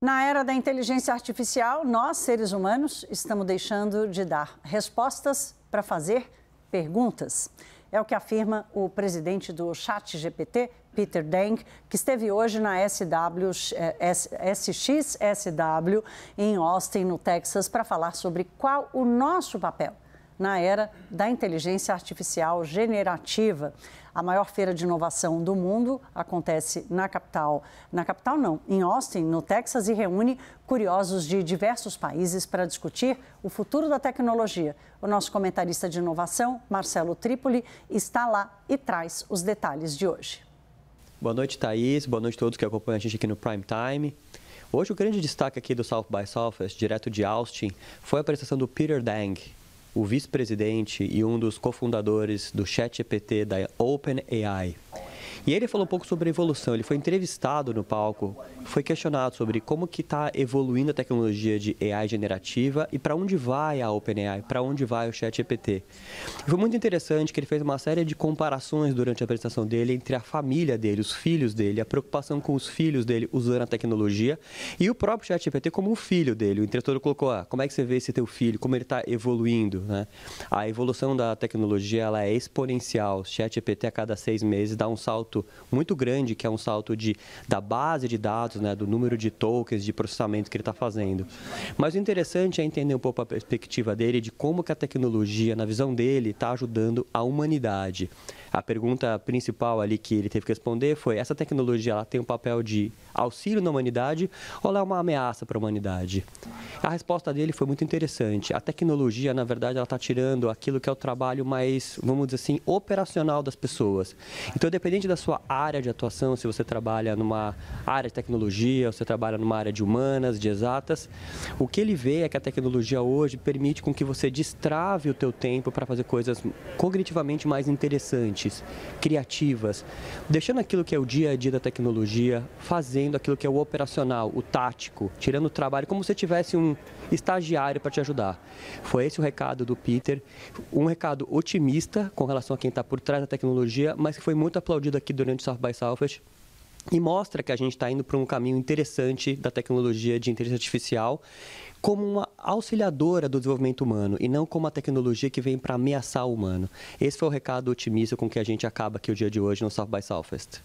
Na era da inteligência artificial, nós, seres humanos, estamos deixando de dar respostas para fazer perguntas. É o que afirma o presidente do ChatGPT, Peter Deng, que esteve hoje na SW, SXSW eh, em Austin, no Texas, para falar sobre qual o nosso papel na era da inteligência artificial generativa. A maior feira de inovação do mundo acontece na capital. Na capital, não, em Austin, no Texas, e reúne curiosos de diversos países para discutir o futuro da tecnologia. O nosso comentarista de inovação, Marcelo Trípoli, está lá e traz os detalhes de hoje. Boa noite, Thaís. Boa noite a todos que acompanham a gente aqui no Prime Time. Hoje, o grande destaque aqui do South by Southwest, direto de Austin, foi a apresentação do Peter Deng, o vice-presidente e um dos cofundadores do ChatGPT da OpenAI, e ele falou um pouco sobre a evolução. Ele foi entrevistado no palco, foi questionado sobre como que está evoluindo a tecnologia de AI generativa e para onde vai a OpenAI, para onde vai o ChatGPT. Foi muito interessante que ele fez uma série de comparações durante a apresentação dele entre a família dele, os filhos dele, a preocupação com os filhos dele usando a tecnologia e o próprio ChatGPT como um filho dele. O entrevistador colocou: ah, como é que você vê esse teu filho? Como ele está evoluindo? Né? A evolução da tecnologia ela é exponencial. O ChatGPT a cada seis meses dá um salto salto muito grande, que é um salto de, da base de dados, né, do número de tokens, de processamento que ele está fazendo. Mas o interessante é entender um pouco a perspectiva dele, de como que a tecnologia, na visão dele, está ajudando a humanidade a pergunta principal ali que ele teve que responder foi: essa tecnologia ela tem um papel de auxílio na humanidade ou ela é uma ameaça para a humanidade? A resposta dele foi muito interessante. A tecnologia, na verdade, ela está tirando aquilo que é o trabalho mais, vamos dizer assim, operacional das pessoas. Então, dependente da sua área de atuação, se você trabalha numa área de tecnologia, se você trabalha numa área de humanas, de exatas, o que ele vê é que a tecnologia hoje permite com que você destrave o teu tempo para fazer coisas cognitivamente mais interessantes diferentes, criativas, deixando aquilo que é o dia a dia da tecnologia, fazendo aquilo que é o operacional, o tático, tirando o trabalho como se tivesse um estagiário para te ajudar. Foi esse o recado do Peter, um recado otimista com relação a quem está por trás da tecnologia, mas que foi muito aplaudido aqui durante o South by Southwest e mostra que a gente está indo para um caminho interessante da tecnologia de inteligência artificial como uma auxiliadora do desenvolvimento humano e não como uma tecnologia que vem para ameaçar o humano. Esse foi o recado otimista com que a gente acaba aqui o dia de hoje no South by Southwest.